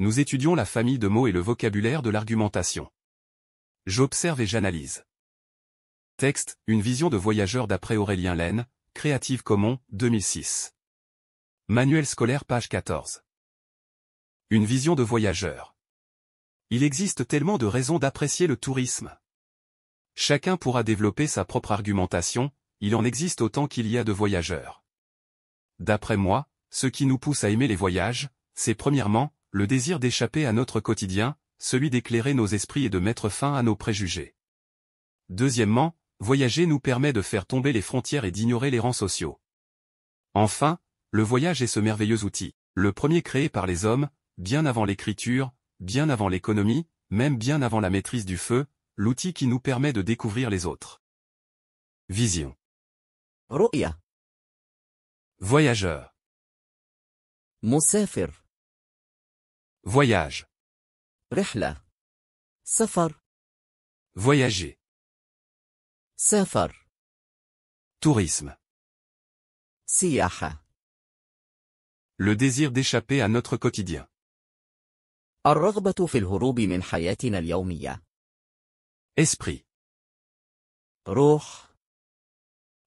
Nous étudions la famille de mots et le vocabulaire de l'argumentation. J'observe et j'analyse. Texte, une vision de voyageur d'après Aurélien Laine, Créative Commons, 2006. Manuel scolaire page 14. Une vision de voyageur. Il existe tellement de raisons d'apprécier le tourisme. Chacun pourra développer sa propre argumentation, il en existe autant qu'il y a de voyageurs. D'après moi, ce qui nous pousse à aimer les voyages, c'est premièrement, le désir d'échapper à notre quotidien, celui d'éclairer nos esprits et de mettre fin à nos préjugés. Deuxièmement, voyager nous permet de faire tomber les frontières et d'ignorer les rangs sociaux. Enfin, le voyage est ce merveilleux outil, le premier créé par les hommes, bien avant l'écriture, bien avant l'économie, même bien avant la maîtrise du feu, l'outil qui nous permet de découvrir les autres. Vision. Voyageur. Voyage. رحلة. سفر. Voyager. سافر. Tourisme. سياحة. Le désir d'échapper à notre quotidien. الرغبة في الهروب من حياتنا اليومية. Esprit. روح.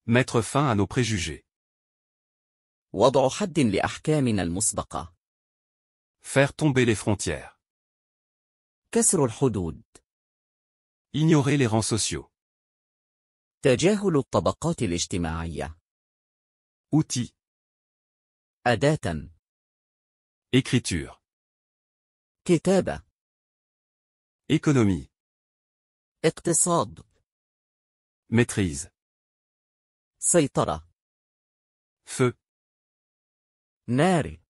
Mettre fin à nos préjugés. وضع حد لأحكامنا المسبقة. Faire tomber les frontières. كسر الحدود. Ignorer les rangs sociaux. تجاهل الطبقات الاجتماعية. Outil. أداة. Écriture. كتابة. Économie. اقتصاد. Maîtrise. سيطرة. Feu. نار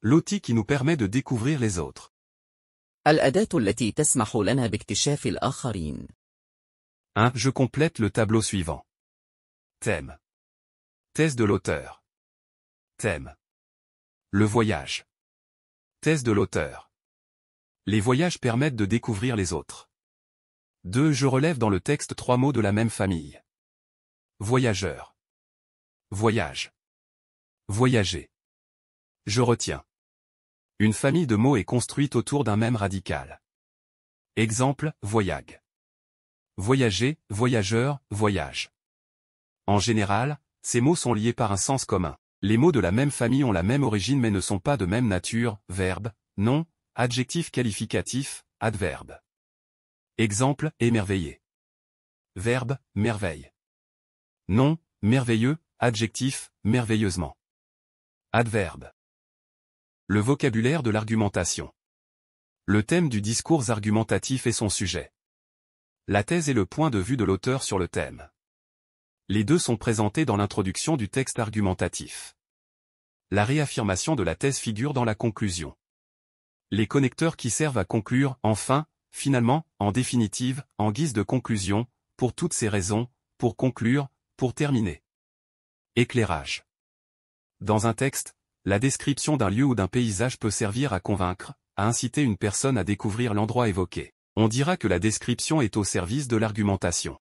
l'outil qui nous permet de découvrir les autres. 1. Je complète le tableau suivant. Thème. Thèse de l'auteur. Thème. Le voyage. Thèse de l'auteur. Les voyages permettent de découvrir les autres. 2. Je relève dans le texte trois mots de la même famille. Voyageur. Voyage. Voyager. Je retiens. Une famille de mots est construite autour d'un même radical. Exemple, voyage. Voyager, voyageur, voyage. En général, ces mots sont liés par un sens commun. Les mots de la même famille ont la même origine mais ne sont pas de même nature, verbe, nom, adjectif qualificatif, adverbe. Exemple, émerveillé. Verbe, merveille. Nom, merveilleux, adjectif, merveilleusement. Adverbe. Le vocabulaire de l'argumentation. Le thème du discours argumentatif et son sujet. La thèse est le point de vue de l'auteur sur le thème. Les deux sont présentés dans l'introduction du texte argumentatif. La réaffirmation de la thèse figure dans la conclusion. Les connecteurs qui servent à conclure, enfin, finalement, en définitive, en guise de conclusion, pour toutes ces raisons, pour conclure, pour terminer. Éclairage. Dans un texte, la description d'un lieu ou d'un paysage peut servir à convaincre, à inciter une personne à découvrir l'endroit évoqué. On dira que la description est au service de l'argumentation.